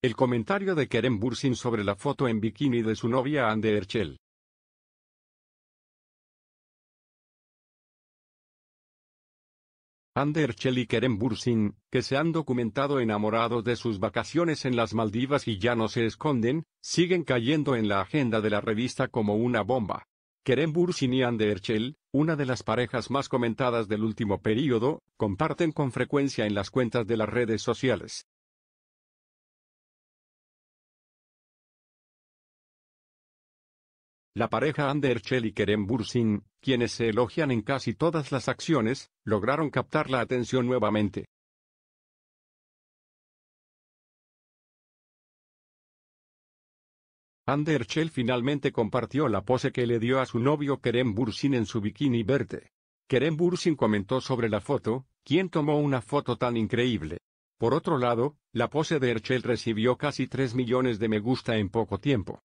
El comentario de Kerem Bursin sobre la foto en bikini de su novia Anne Herschel. Anne Herschel y Kerem Bursin, que se han documentado enamorados de sus vacaciones en las Maldivas y ya no se esconden, siguen cayendo en la agenda de la revista como una bomba. Kerem Bursin y Anne Herschel, una de las parejas más comentadas del último período, comparten con frecuencia en las cuentas de las redes sociales. La pareja Anderchel y Kerem Bursin, quienes se elogian en casi todas las acciones, lograron captar la atención nuevamente. Anderchel finalmente compartió la pose que le dio a su novio Kerem Bursin en su bikini verde. Kerem Bursin comentó sobre la foto, ¿quién tomó una foto tan increíble? Por otro lado, la pose de Erchel recibió casi 3 millones de me gusta en poco tiempo.